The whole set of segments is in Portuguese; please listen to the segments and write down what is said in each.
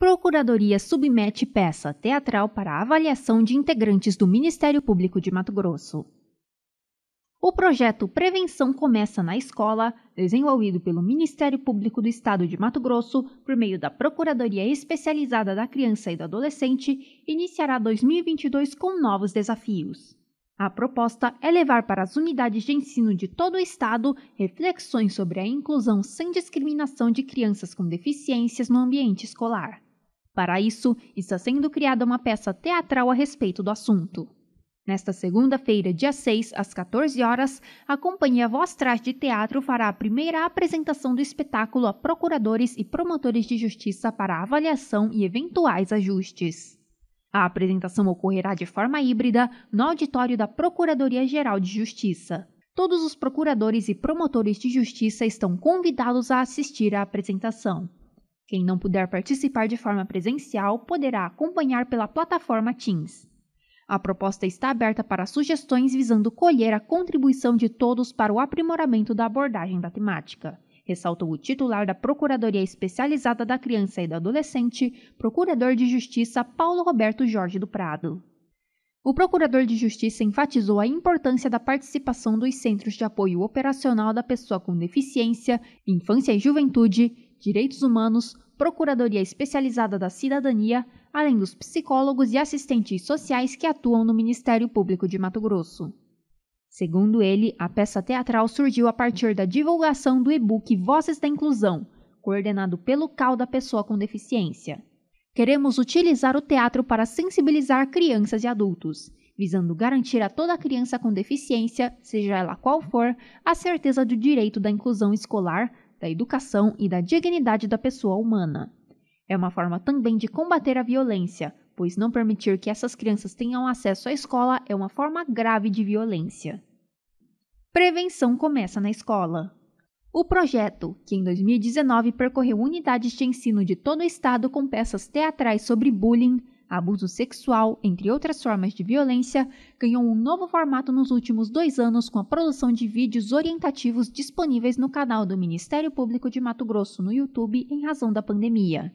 Procuradoria submete peça teatral para avaliação de integrantes do Ministério Público de Mato Grosso. O projeto Prevenção Começa na Escola, desenvolvido pelo Ministério Público do Estado de Mato Grosso por meio da Procuradoria Especializada da Criança e do Adolescente, iniciará 2022 com novos desafios. A proposta é levar para as unidades de ensino de todo o estado reflexões sobre a inclusão sem discriminação de crianças com deficiências no ambiente escolar. Para isso, está sendo criada uma peça teatral a respeito do assunto. Nesta segunda-feira, dia 6, às 14 horas, a Companhia Voz Trás de Teatro fará a primeira apresentação do espetáculo a procuradores e promotores de justiça para avaliação e eventuais ajustes. A apresentação ocorrerá de forma híbrida no auditório da Procuradoria-Geral de Justiça. Todos os procuradores e promotores de justiça estão convidados a assistir à apresentação. Quem não puder participar de forma presencial poderá acompanhar pela plataforma Teams. A proposta está aberta para sugestões visando colher a contribuição de todos para o aprimoramento da abordagem da temática, ressaltou o titular da Procuradoria Especializada da Criança e do Adolescente, Procurador de Justiça Paulo Roberto Jorge do Prado. O Procurador de Justiça enfatizou a importância da participação dos Centros de Apoio Operacional da Pessoa com Deficiência, Infância e Juventude, Direitos Humanos, Procuradoria Especializada da Cidadania, além dos psicólogos e assistentes sociais que atuam no Ministério Público de Mato Grosso. Segundo ele, a peça teatral surgiu a partir da divulgação do e-book Vozes da Inclusão, coordenado pelo CAL da Pessoa com Deficiência. Queremos utilizar o teatro para sensibilizar crianças e adultos, visando garantir a toda criança com deficiência, seja ela qual for, a certeza do direito da inclusão escolar, da educação e da dignidade da pessoa humana. É uma forma também de combater a violência, pois não permitir que essas crianças tenham acesso à escola é uma forma grave de violência. Prevenção começa na escola. O projeto, que em 2019 percorreu unidades de ensino de todo o estado com peças teatrais sobre bullying, abuso sexual, entre outras formas de violência, ganhou um novo formato nos últimos dois anos com a produção de vídeos orientativos disponíveis no canal do Ministério Público de Mato Grosso no YouTube em razão da pandemia.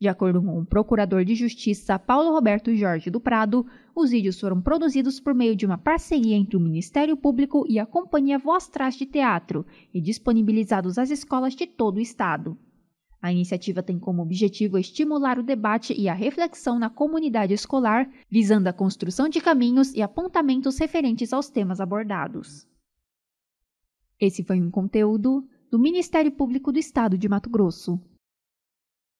De acordo com o procurador de justiça Paulo Roberto Jorge do Prado, os vídeos foram produzidos por meio de uma parceria entre o Ministério Público e a companhia Voz Trás de Teatro e disponibilizados às escolas de todo o estado. A iniciativa tem como objetivo estimular o debate e a reflexão na comunidade escolar, visando a construção de caminhos e apontamentos referentes aos temas abordados. Esse foi um conteúdo do Ministério Público do Estado de Mato Grosso.